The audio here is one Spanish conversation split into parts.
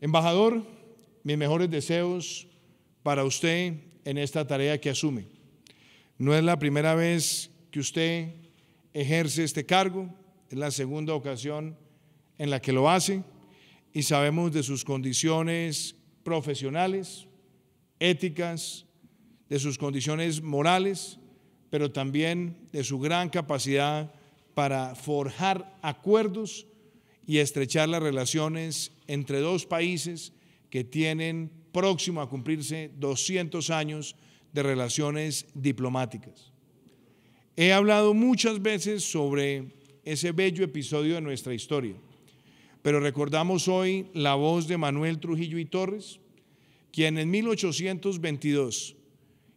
Embajador, mis mejores deseos para usted en esta tarea que asume. No es la primera vez que usted ejerce este cargo, es la segunda ocasión en la que lo hace y sabemos de sus condiciones profesionales, éticas, de sus condiciones morales pero también de su gran capacidad para forjar acuerdos y estrechar las relaciones entre dos países que tienen próximo a cumplirse 200 años de relaciones diplomáticas. He hablado muchas veces sobre ese bello episodio de nuestra historia, pero recordamos hoy la voz de Manuel Trujillo y Torres, quien en 1822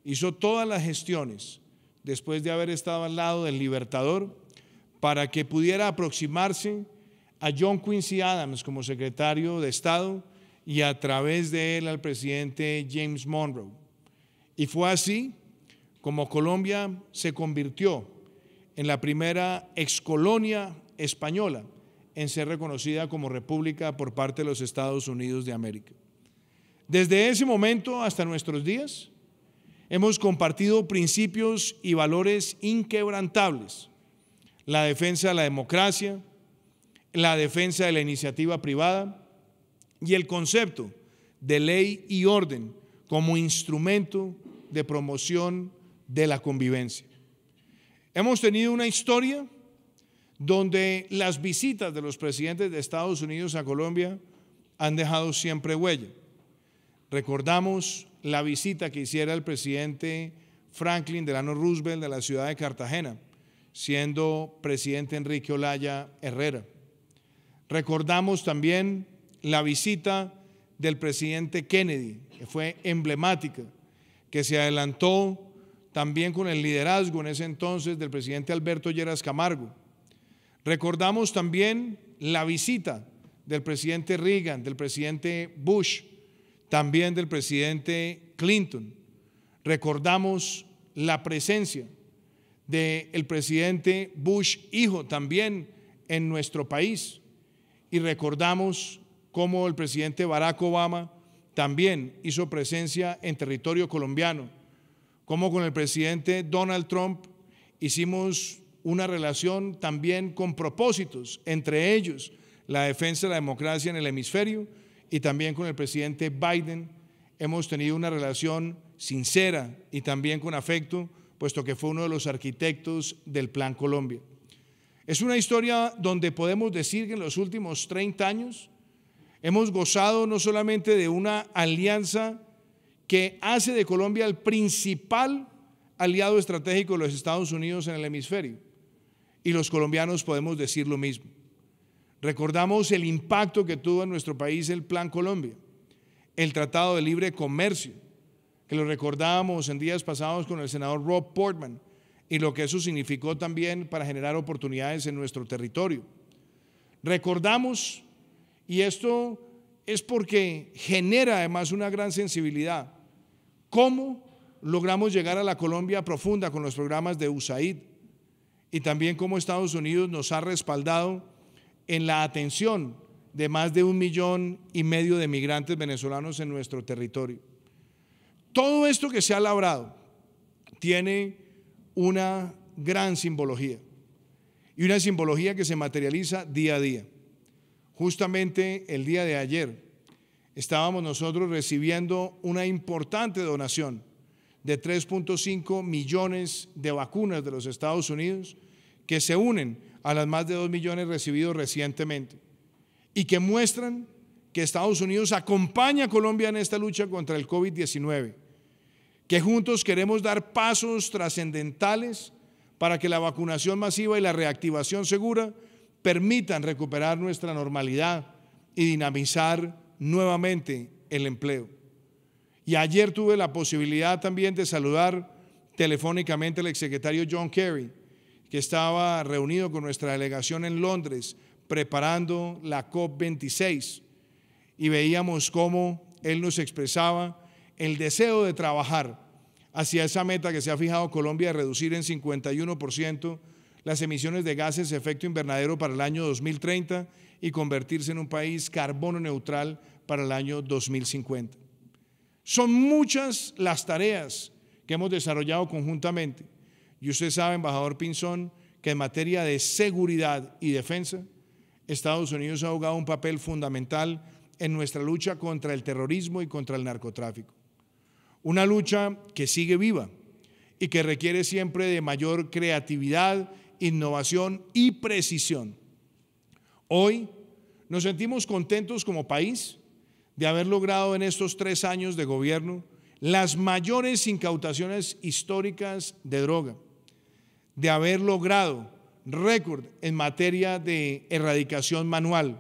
hizo todas las gestiones después de haber estado al lado del Libertador, para que pudiera aproximarse a John Quincy Adams como secretario de Estado y a través de él al presidente James Monroe. Y fue así como Colombia se convirtió en la primera excolonia española en ser reconocida como república por parte de los Estados Unidos de América. Desde ese momento hasta nuestros días, Hemos compartido principios y valores inquebrantables. La defensa de la democracia, la defensa de la iniciativa privada y el concepto de ley y orden como instrumento de promoción de la convivencia. Hemos tenido una historia donde las visitas de los presidentes de Estados Unidos a Colombia han dejado siempre huella. Recordamos la visita que hiciera el presidente Franklin Delano Roosevelt de la ciudad de Cartagena, siendo presidente Enrique Olaya Herrera. Recordamos también la visita del presidente Kennedy, que fue emblemática, que se adelantó también con el liderazgo en ese entonces del presidente Alberto Lleras Camargo. Recordamos también la visita del presidente Reagan, del presidente Bush, también del presidente Clinton. Recordamos la presencia del presidente Bush hijo también en nuestro país y recordamos cómo el presidente Barack Obama también hizo presencia en territorio colombiano, como con el presidente Donald Trump hicimos una relación también con propósitos, entre ellos la defensa de la democracia en el hemisferio y también con el presidente Biden hemos tenido una relación sincera y también con afecto, puesto que fue uno de los arquitectos del Plan Colombia. Es una historia donde podemos decir que en los últimos 30 años hemos gozado no solamente de una alianza que hace de Colombia el principal aliado estratégico de los Estados Unidos en el hemisferio, y los colombianos podemos decir lo mismo. Recordamos el impacto que tuvo en nuestro país el Plan Colombia, el Tratado de Libre Comercio, que lo recordábamos en días pasados con el senador Rob Portman, y lo que eso significó también para generar oportunidades en nuestro territorio. Recordamos, y esto es porque genera además una gran sensibilidad, cómo logramos llegar a la Colombia profunda con los programas de USAID y también cómo Estados Unidos nos ha respaldado en la atención de más de un millón y medio de migrantes venezolanos en nuestro territorio. Todo esto que se ha labrado tiene una gran simbología y una simbología que se materializa día a día. Justamente el día de ayer estábamos nosotros recibiendo una importante donación de 3.5 millones de vacunas de los Estados Unidos que se unen a las más de 2 millones recibidos recientemente y que muestran que Estados Unidos acompaña a Colombia en esta lucha contra el COVID-19, que juntos queremos dar pasos trascendentales para que la vacunación masiva y la reactivación segura permitan recuperar nuestra normalidad y dinamizar nuevamente el empleo. Y ayer tuve la posibilidad también de saludar telefónicamente al exsecretario John Kerry, que estaba reunido con nuestra delegación en Londres preparando la COP26 y veíamos cómo él nos expresaba el deseo de trabajar hacia esa meta que se ha fijado Colombia de reducir en 51% las emisiones de gases de efecto invernadero para el año 2030 y convertirse en un país carbono neutral para el año 2050. Son muchas las tareas que hemos desarrollado conjuntamente y usted sabe, embajador Pinzón, que en materia de seguridad y defensa, Estados Unidos ha jugado un papel fundamental en nuestra lucha contra el terrorismo y contra el narcotráfico. Una lucha que sigue viva y que requiere siempre de mayor creatividad, innovación y precisión. Hoy nos sentimos contentos como país de haber logrado en estos tres años de gobierno las mayores incautaciones históricas de droga de haber logrado récord en materia de erradicación manual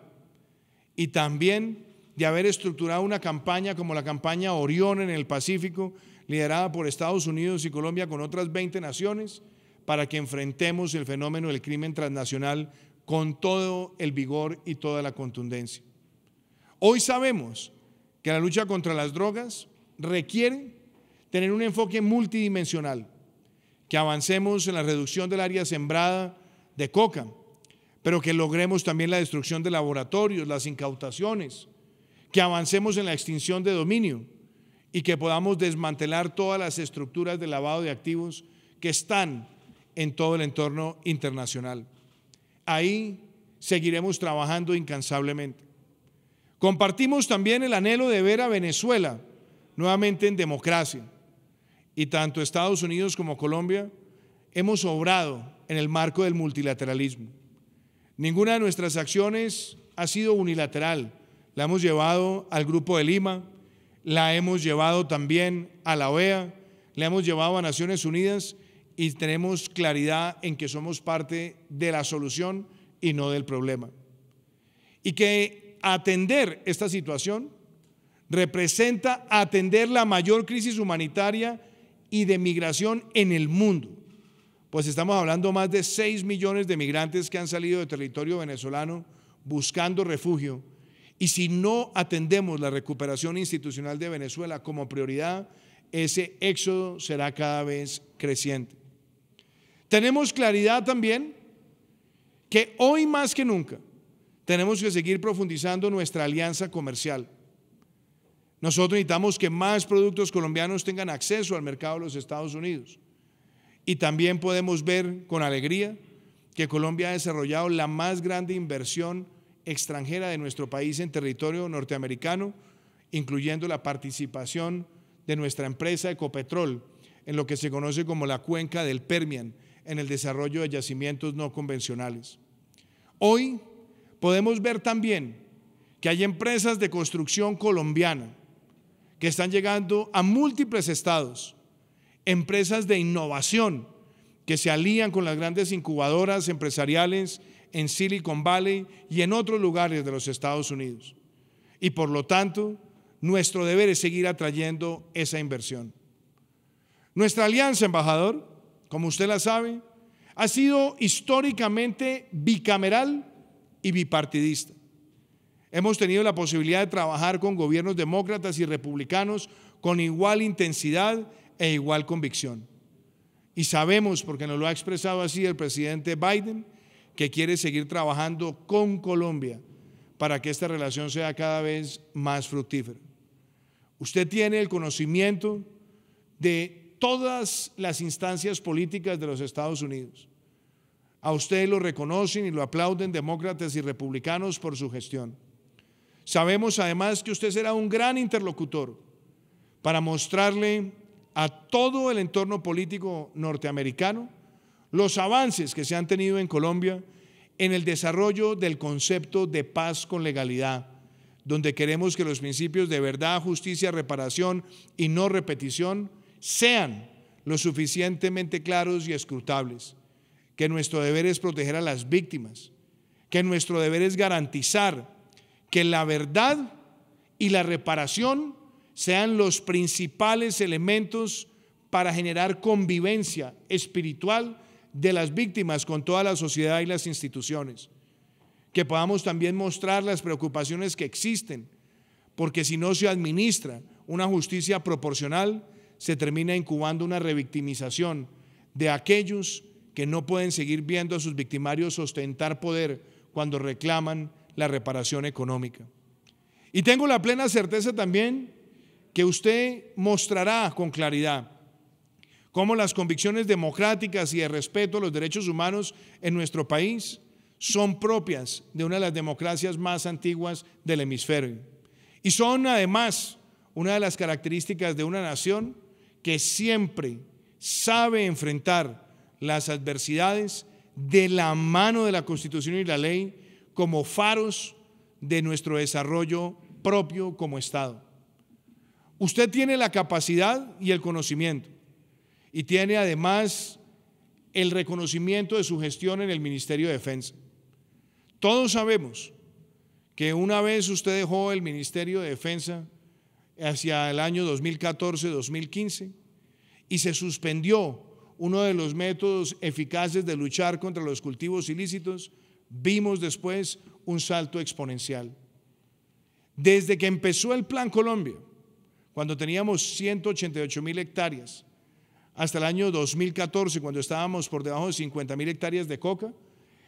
y también de haber estructurado una campaña como la campaña Orión en el Pacífico, liderada por Estados Unidos y Colombia con otras 20 naciones, para que enfrentemos el fenómeno del crimen transnacional con todo el vigor y toda la contundencia. Hoy sabemos que la lucha contra las drogas requiere tener un enfoque multidimensional que avancemos en la reducción del área sembrada de coca, pero que logremos también la destrucción de laboratorios, las incautaciones, que avancemos en la extinción de dominio y que podamos desmantelar todas las estructuras de lavado de activos que están en todo el entorno internacional. Ahí seguiremos trabajando incansablemente. Compartimos también el anhelo de ver a Venezuela nuevamente en democracia y tanto Estados Unidos como Colombia hemos obrado en el marco del multilateralismo. Ninguna de nuestras acciones ha sido unilateral. La hemos llevado al Grupo de Lima, la hemos llevado también a la OEA, la hemos llevado a Naciones Unidas y tenemos claridad en que somos parte de la solución y no del problema. Y que atender esta situación representa atender la mayor crisis humanitaria y de migración en el mundo. Pues estamos hablando más de 6 millones de migrantes que han salido de territorio venezolano buscando refugio. Y si no atendemos la recuperación institucional de Venezuela como prioridad, ese éxodo será cada vez creciente. Tenemos claridad también que hoy más que nunca tenemos que seguir profundizando nuestra alianza comercial nosotros necesitamos que más productos colombianos tengan acceso al mercado de los Estados Unidos. Y también podemos ver con alegría que Colombia ha desarrollado la más grande inversión extranjera de nuestro país en territorio norteamericano, incluyendo la participación de nuestra empresa Ecopetrol en lo que se conoce como la cuenca del Permian, en el desarrollo de yacimientos no convencionales. Hoy podemos ver también que hay empresas de construcción colombiana que están llegando a múltiples estados, empresas de innovación que se alían con las grandes incubadoras empresariales en Silicon Valley y en otros lugares de los Estados Unidos. Y por lo tanto, nuestro deber es seguir atrayendo esa inversión. Nuestra alianza, embajador, como usted la sabe, ha sido históricamente bicameral y bipartidista. Hemos tenido la posibilidad de trabajar con gobiernos demócratas y republicanos con igual intensidad e igual convicción. Y sabemos, porque nos lo ha expresado así el presidente Biden, que quiere seguir trabajando con Colombia para que esta relación sea cada vez más fructífera. Usted tiene el conocimiento de todas las instancias políticas de los Estados Unidos. A usted lo reconocen y lo aplauden demócratas y republicanos por su gestión. Sabemos además que usted será un gran interlocutor para mostrarle a todo el entorno político norteamericano los avances que se han tenido en Colombia en el desarrollo del concepto de paz con legalidad, donde queremos que los principios de verdad, justicia, reparación y no repetición sean lo suficientemente claros y escrutables, que nuestro deber es proteger a las víctimas, que nuestro deber es garantizar que la verdad y la reparación sean los principales elementos para generar convivencia espiritual de las víctimas con toda la sociedad y las instituciones. Que podamos también mostrar las preocupaciones que existen, porque si no se administra una justicia proporcional, se termina incubando una revictimización de aquellos que no pueden seguir viendo a sus victimarios ostentar poder cuando reclaman la reparación económica. Y tengo la plena certeza también que usted mostrará con claridad cómo las convicciones democráticas y el respeto a los derechos humanos en nuestro país son propias de una de las democracias más antiguas del hemisferio. Y son además una de las características de una nación que siempre sabe enfrentar las adversidades de la mano de la Constitución y la ley como faros de nuestro desarrollo propio como Estado. Usted tiene la capacidad y el conocimiento y tiene además el reconocimiento de su gestión en el Ministerio de Defensa. Todos sabemos que una vez usted dejó el Ministerio de Defensa hacia el año 2014-2015 y se suspendió uno de los métodos eficaces de luchar contra los cultivos ilícitos, vimos después un salto exponencial. Desde que empezó el Plan Colombia, cuando teníamos 188 mil hectáreas, hasta el año 2014, cuando estábamos por debajo de 50 mil hectáreas de coca,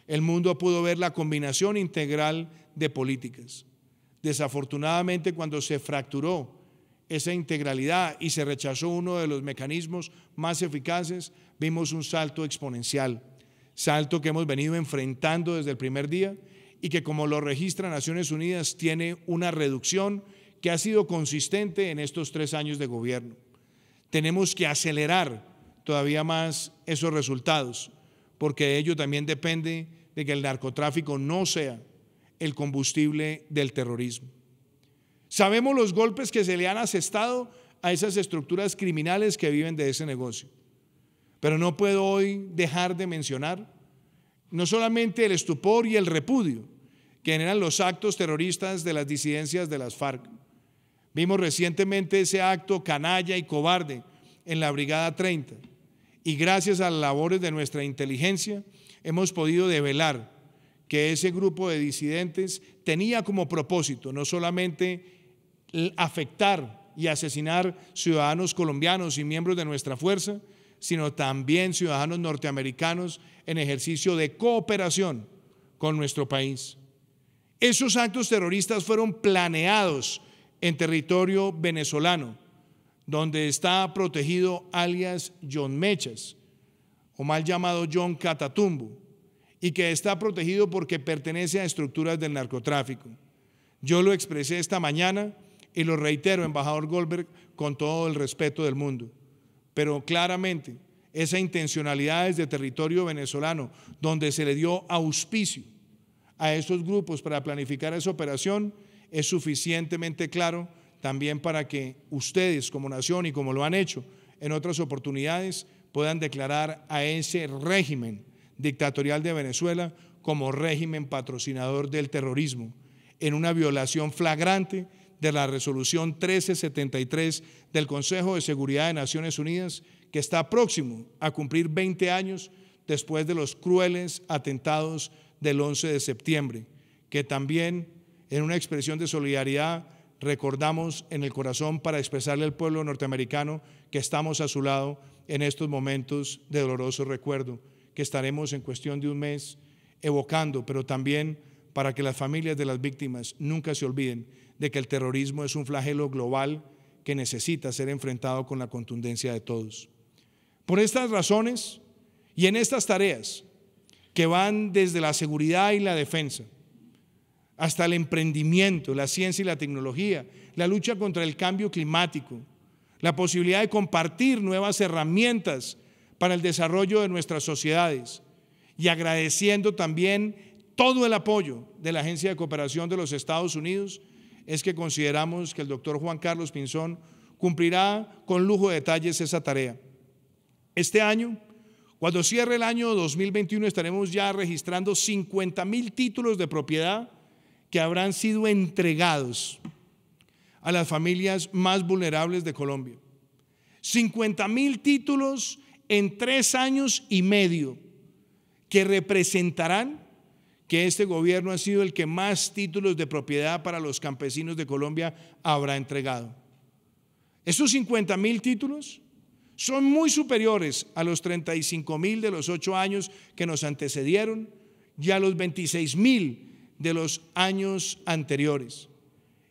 el mundo pudo ver la combinación integral de políticas. Desafortunadamente, cuando se fracturó esa integralidad y se rechazó uno de los mecanismos más eficaces, vimos un salto exponencial salto que hemos venido enfrentando desde el primer día y que como lo registra Naciones Unidas tiene una reducción que ha sido consistente en estos tres años de gobierno. Tenemos que acelerar todavía más esos resultados, porque de ello también depende de que el narcotráfico no sea el combustible del terrorismo. Sabemos los golpes que se le han asestado a esas estructuras criminales que viven de ese negocio. Pero no puedo hoy dejar de mencionar no solamente el estupor y el repudio que generan los actos terroristas de las disidencias de las FARC. Vimos recientemente ese acto canalla y cobarde en la Brigada 30 y gracias a las labores de nuestra inteligencia hemos podido develar que ese grupo de disidentes tenía como propósito no solamente afectar y asesinar ciudadanos colombianos y miembros de nuestra fuerza, sino también ciudadanos norteamericanos en ejercicio de cooperación con nuestro país. Esos actos terroristas fueron planeados en territorio venezolano, donde está protegido alias John Mechas, o mal llamado John Catatumbo, y que está protegido porque pertenece a estructuras del narcotráfico. Yo lo expresé esta mañana y lo reitero, embajador Goldberg, con todo el respeto del mundo pero claramente esa intencionalidad desde territorio venezolano, donde se le dio auspicio a esos grupos para planificar esa operación, es suficientemente claro también para que ustedes como nación y como lo han hecho en otras oportunidades puedan declarar a ese régimen dictatorial de Venezuela como régimen patrocinador del terrorismo, en una violación flagrante de la resolución 1373 del Consejo de Seguridad de Naciones Unidas, que está próximo a cumplir 20 años después de los crueles atentados del 11 de septiembre, que también en una expresión de solidaridad recordamos en el corazón para expresarle al pueblo norteamericano que estamos a su lado en estos momentos de doloroso recuerdo, que estaremos en cuestión de un mes evocando, pero también para que las familias de las víctimas nunca se olviden de que el terrorismo es un flagelo global que necesita ser enfrentado con la contundencia de todos. Por estas razones y en estas tareas que van desde la seguridad y la defensa hasta el emprendimiento, la ciencia y la tecnología, la lucha contra el cambio climático, la posibilidad de compartir nuevas herramientas para el desarrollo de nuestras sociedades y agradeciendo también todo el apoyo de la Agencia de Cooperación de los Estados Unidos es que consideramos que el doctor Juan Carlos Pinzón cumplirá con lujo de detalles esa tarea. Este año, cuando cierre el año 2021, estaremos ya registrando 50 mil títulos de propiedad que habrán sido entregados a las familias más vulnerables de Colombia. 50 mil títulos en tres años y medio que representarán que este gobierno ha sido el que más títulos de propiedad para los campesinos de Colombia habrá entregado. Esos 50 mil títulos son muy superiores a los 35 mil de los ocho años que nos antecedieron y a los 26 mil de los años anteriores.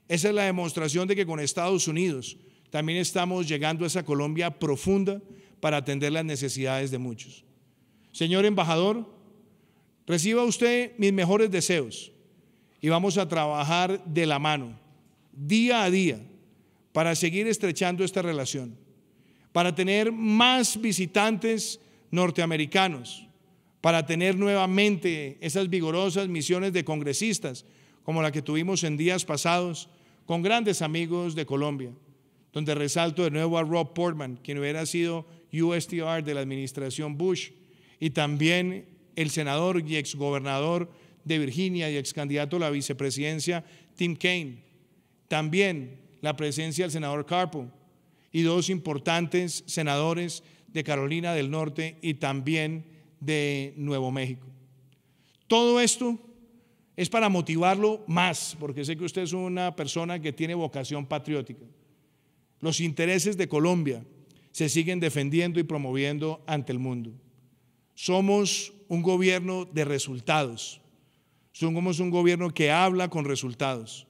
Esa es la demostración de que con Estados Unidos también estamos llegando a esa Colombia profunda para atender las necesidades de muchos. Señor embajador, Reciba usted mis mejores deseos y vamos a trabajar de la mano, día a día, para seguir estrechando esta relación, para tener más visitantes norteamericanos, para tener nuevamente esas vigorosas misiones de congresistas, como la que tuvimos en días pasados con grandes amigos de Colombia, donde resalto de nuevo a Rob Portman, quien hubiera sido USTR de la administración Bush, y también el senador y exgobernador de Virginia y ex candidato a la vicepresidencia Tim Kaine. También la presencia del senador Carpo y dos importantes senadores de Carolina del Norte y también de Nuevo México. Todo esto es para motivarlo más, porque sé que usted es una persona que tiene vocación patriótica. Los intereses de Colombia se siguen defendiendo y promoviendo ante el mundo. Somos un gobierno de resultados. Somos un gobierno que habla con resultados,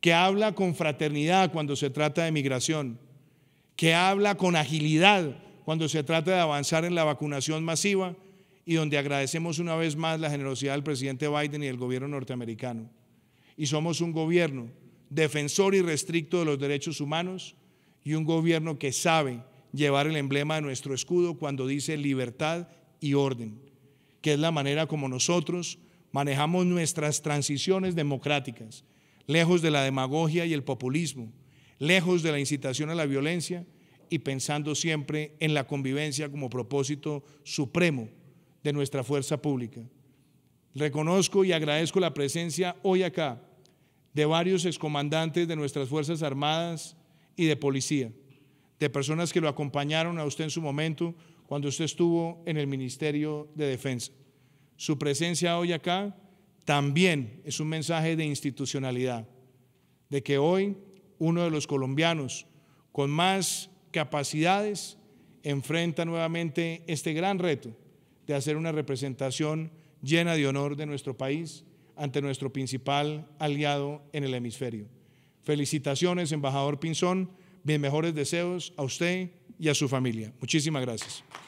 que habla con fraternidad cuando se trata de migración, que habla con agilidad cuando se trata de avanzar en la vacunación masiva y donde agradecemos una vez más la generosidad del presidente Biden y del gobierno norteamericano. Y somos un gobierno defensor y restricto de los derechos humanos y un gobierno que sabe llevar el emblema de nuestro escudo cuando dice libertad y orden que es la manera como nosotros manejamos nuestras transiciones democráticas, lejos de la demagogia y el populismo, lejos de la incitación a la violencia y pensando siempre en la convivencia como propósito supremo de nuestra fuerza pública. Reconozco y agradezco la presencia hoy acá de varios excomandantes de nuestras Fuerzas Armadas y de Policía, de personas que lo acompañaron a usted en su momento cuando usted estuvo en el Ministerio de Defensa. Su presencia hoy acá también es un mensaje de institucionalidad, de que hoy uno de los colombianos con más capacidades enfrenta nuevamente este gran reto de hacer una representación llena de honor de nuestro país ante nuestro principal aliado en el hemisferio. Felicitaciones, embajador Pinzón, mis mejores deseos a usted y a su familia. Muchísimas gracias.